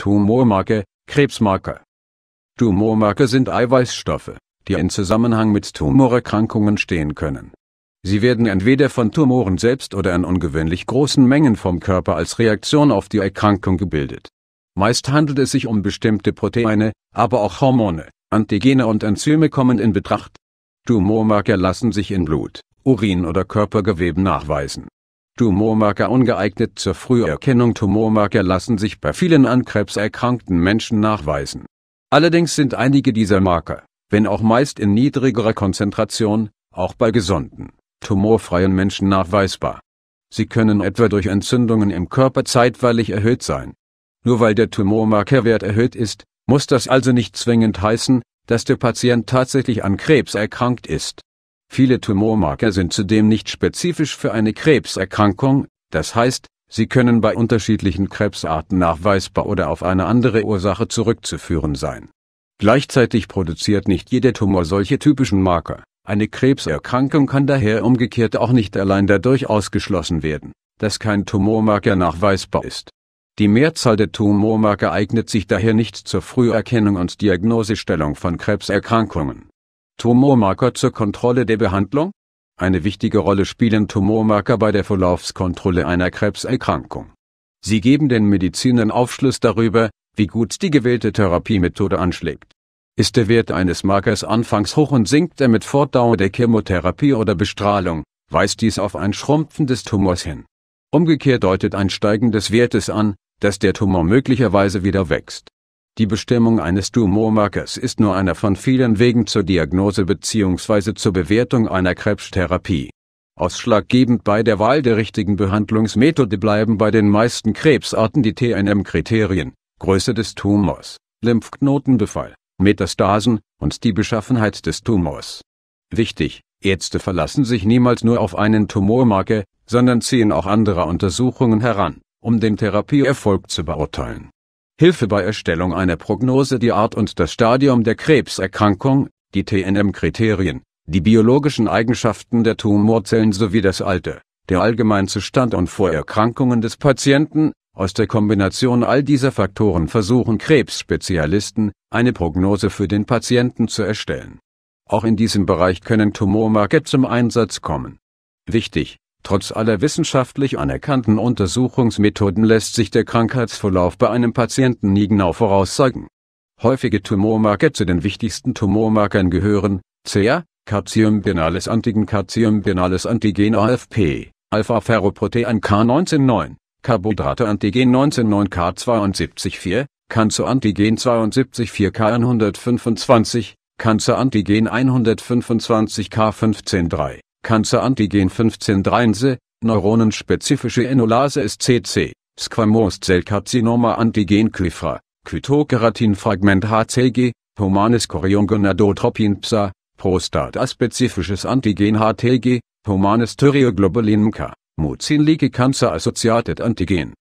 Tumormarker, Krebsmarker. Tumormarker sind Eiweißstoffe, die in Zusammenhang mit Tumorerkrankungen stehen können. Sie werden entweder von Tumoren selbst oder in ungewöhnlich großen Mengen vom Körper als Reaktion auf die Erkrankung gebildet. Meist handelt es sich um bestimmte Proteine, aber auch Hormone, Antigene und Enzyme kommen in Betracht. Tumormarker lassen sich in Blut, Urin oder Körpergeweben nachweisen. Tumormarker ungeeignet zur Früherkennung Tumormarker lassen sich bei vielen an Krebs erkrankten Menschen nachweisen. Allerdings sind einige dieser Marker, wenn auch meist in niedrigerer Konzentration, auch bei gesunden, tumorfreien Menschen nachweisbar. Sie können etwa durch Entzündungen im Körper zeitweilig erhöht sein. Nur weil der Tumormarkerwert erhöht ist, muss das also nicht zwingend heißen, dass der Patient tatsächlich an Krebs erkrankt ist. Viele Tumormarker sind zudem nicht spezifisch für eine Krebserkrankung, das heißt, sie können bei unterschiedlichen Krebsarten nachweisbar oder auf eine andere Ursache zurückzuführen sein. Gleichzeitig produziert nicht jeder Tumor solche typischen Marker. Eine Krebserkrankung kann daher umgekehrt auch nicht allein dadurch ausgeschlossen werden, dass kein Tumormarker nachweisbar ist. Die Mehrzahl der Tumormarker eignet sich daher nicht zur Früherkennung und Diagnosestellung von Krebserkrankungen. Tumormarker zur Kontrolle der Behandlung? Eine wichtige Rolle spielen Tumormarker bei der Verlaufskontrolle einer Krebserkrankung. Sie geben den Medizinern Aufschluss darüber, wie gut die gewählte Therapiemethode anschlägt. Ist der Wert eines Markers anfangs hoch und sinkt er mit Fortdauer der Chemotherapie oder Bestrahlung, weist dies auf ein Schrumpfen des Tumors hin. Umgekehrt deutet ein Steigen des Wertes an, dass der Tumor möglicherweise wieder wächst. Die Bestimmung eines Tumormarkers ist nur einer von vielen Wegen zur Diagnose bzw. zur Bewertung einer Krebstherapie. Ausschlaggebend bei der Wahl der richtigen Behandlungsmethode bleiben bei den meisten Krebsarten die TNM-Kriterien, Größe des Tumors, Lymphknotenbefall, Metastasen und die Beschaffenheit des Tumors. Wichtig, Ärzte verlassen sich niemals nur auf einen Tumormarker, sondern ziehen auch andere Untersuchungen heran, um den Therapieerfolg zu beurteilen Hilfe bei Erstellung einer Prognose die Art und das Stadium der Krebserkrankung, die TNM-Kriterien, die biologischen Eigenschaften der Tumorzellen sowie das Alter, der Allgemeinzustand und Vorerkrankungen des Patienten, aus der Kombination all dieser Faktoren versuchen Krebsspezialisten, eine Prognose für den Patienten zu erstellen. Auch in diesem Bereich können Tumormarker zum Einsatz kommen. Wichtig, Trotz aller wissenschaftlich anerkannten Untersuchungsmethoden lässt sich der Krankheitsverlauf bei einem Patienten nie genau voraussagen. Häufige Tumormarker zu den wichtigsten Tumormarkern gehören CA, Calcium Bienales Antigen Calcium Bienales Antigen AFP, Alpha-Ferroprotein K199, Carbohydrate Antigen 199K724, Cancer Antigen 724 k 125 Cancer Antigen 125K153, Cancer-Antigen 15-Dreinse, neuronenspezifische Enolase SCC, Squamous Zellkarzinoma Antigen Kytokeratin-Fragment HCG, Humanes Choriongonadotropin PSA, prostataspezifisches Antigen HTG, Humanes Thyreoglobulin MK, Mucin Leaky Cancer Associated Antigen